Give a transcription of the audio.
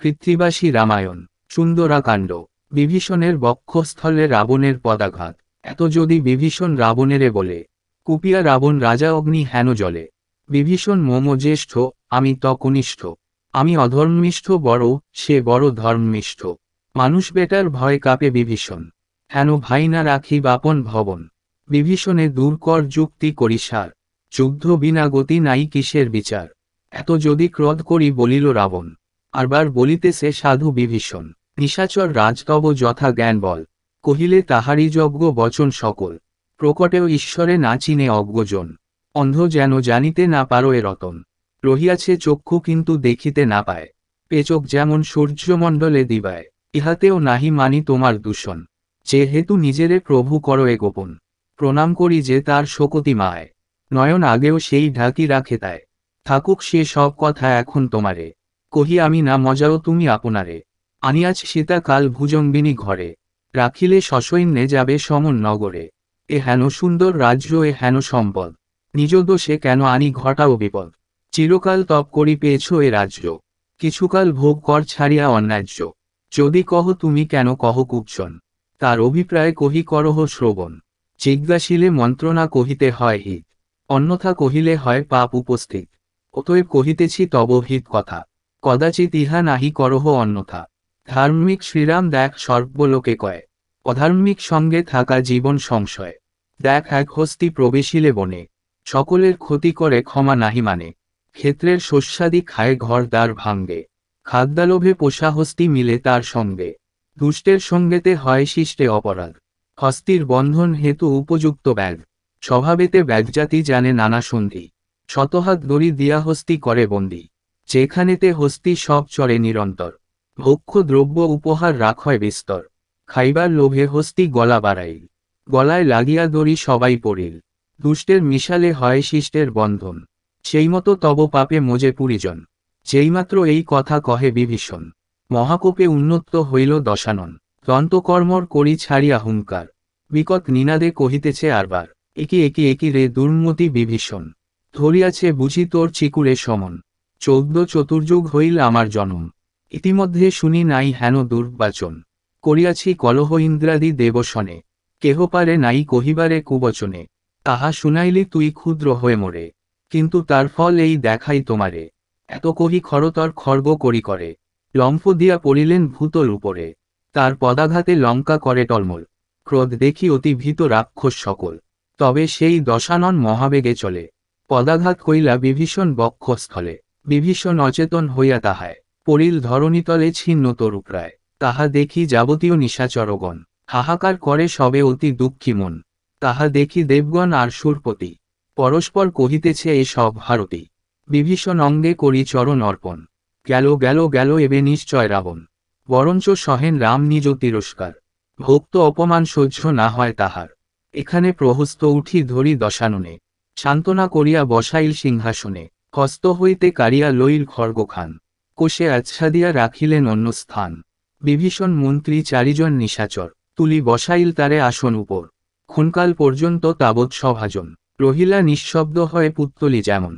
কৃত্রিবাসী রামায়ণ সুন্দরাকাণ্ড বিভীষণের বক্ষস্থলে রাবণের পদাঘাত এত যদি বিভীষণ রাবণেরে বলে কুপিয়া রাবণ রাজা অগ্নি হেন জলে বিভীষণ মম জ্যেষ্ঠ আমি তকনিষ্ঠ আমি অধর্মিষ্ঠ বড় সে বড় ধর্মিষ্ঠ মানুষ বেটার ভয় কাপে বিভীষণ হেন ভাই না রাখি বাপন ভবন বিভীষণে দুর্কর যুক্তি করি সার যুদ্ধ বিনা গতি নাই কিসের বিচার এত যদি ক্রোধ করি বলিল রাবণ আরবার বলিতেছে সাধু বিভীষণ নিশাচর রাজকব যথা জ্ঞান বল কহিলে তাহারি যজ্ঞ বচন সকল প্রকটেও ঈশ্বরে না চিনে অজ্ঞজন অন্ধ যেন জানিতে না পারো এ রতন রহিয়াছে চক্ষু কিন্তু দেখিতে না পায় পেচক যেমন সূর্যমণ্ডলে দিবায় ইহাতেও নাহি মানি তোমার দূষণ যেহেতু নিজেরে প্রভু করো এ গোপন প্রণাম করি যে তার শকতি মায় নয়ন আগেও সেই ঢাকি রাখে তায় থাকুক সে সব কথা এখন তোমারে কহি আমি না মজাও তুমি আপনারে আনিয়াজ সীতা কাল ভুজঙ্গিনী ঘরে রাখিলে সসৈন্যে যাবে সমন নগরে এ হেন সুন্দর রাজ্য এ হেন সম্পদ নিজ দোষে কেন আনি ঘটাও বিপদ চিরকাল তপ করি পেয়েছ এ রাজ্য কিছুকাল ভোগ কর ছাড়িয়া অন্যায্য যদি কহ তুমি কেন কহ কুপচন তার অভিপ্রায় কহি করহ শ্রবণ জিজ্ঞাসিলে মন্ত্রণা কহিতে হয় হিত অন্যথা কহিলে হয় পাপ উপস্থিত অতএব কহিতেছি তব হিত কথা কদাচিৎ ইহা নাহি করহ অন্যথা ধার্মিক শ্রীরাম দেখ সর্বলোকে কয় অধার্মিক সঙ্গে থাকা জীবন সংশয় দেখ এক হস্তি প্রবেশিলে বনে সকলের ক্ষতি করে ক্ষমা নাহি মানে ক্ষেত্রের শস্যাদি খায় ঘর দ্বার ভাঙ্গে খাদ্যালোভে পোষা হস্তি মিলে তার সঙ্গে দুষ্টের সঙ্গেতে হয় শিষ্টে অপরাধ হস্তির বন্ধন হেতু উপযুক্ত ব্যাগ স্বভাবেতে ব্যাগজাতি জানে নানা সন্ধি শতহাত দড়ি দিয়া হস্তি করে বন্দী যেখানেতে হস্তি সব চরে নিরন্তর ভক্ষ দ্রব্য উপহার রাখয় বিস্তর খাইবার লোভে হস্তি গলা বাড়াইল গলায় লাগিয়া দড়ি সবাই পড়িল দুষ্টের মিশালে হয় শিষ্টের বন্ধন সেই মতো তব পাপে মোজে পুরিজন যেইমাত্র এই কথা কহে বিভীষণ মহাকোপে উন্নত হইল দশানন দন্তকর্মর করি ছাড়িয়া হুঙ্কার বিকট নিনাদে কহিতেছে আরবার একে একে একি রে দুর্মতি বিভীষণ ধরিয়াছে বুঝি তোর চিকুরে সমন চৌদ্দ চতুর্যুগ হইল আমার জনম ইতিমধ্যে শুনি নাই হেন দুর্বাচন করিয়াছি কলহ ইন্দ্রাদি দেবসনে কেহ পারে নাই কহিবারে কুবচনে তাহা শুনাইলি তুই ক্ষুদ্র হয়ে মরে কিন্তু তার ফল এই দেখাই তোমারে এত কহি খরতর খর্গ করি করে লম্ফ দিয়া পড়িলেন ভূতল উপরে তার পদাঘাতে লঙ্কা করে টলমল ক্রোধ দেখি অতি ভীত রাক্ষস সকল তবে সেই দশানন মহাবেগে চলে পদাঘাত কইলা বিভীষণ বক্ষস্থলে বিভীষণ অচেতন হইয়া তাহায় পরিল ধরণীতলে ছিন্ন তরুপ্রায় তাহা দেখি যাবতীয় নিশাচরগণ হাহাকার করে সবে অতি দুঃখী মন তাহা দেখি দেবগণ আর সুরপতি পরস্পর কহিতেছে এ সব ভারতী বিভীষণ অঙ্গে করি চরণ অর্পণ গেল গেল গেল এবে নিশ্চয় রাবণ বরঞ্চ সহেন রাম নিজ তিরস্কার ভক্ত অপমান সহ্য না হয় তাহার এখানে প্রহস্ত উঠি ধরি দশাননে সান্ত্বনা করিয়া বসাইল সিংহাসনে হস্ত হইতে কারিয়া লইল খর্গখান কোষে আচ্ছাদিয়া রাখিলেন অন্য স্থান বিভীষণ মন্ত্রী চারিজন নিশাচর তুলি বসাইল তারে আসন উপর ক্ষণকাল পর্যন্ত তাবৎ সভাজন রহিলা নিঃশব্দ হয় পুত্তলি যেমন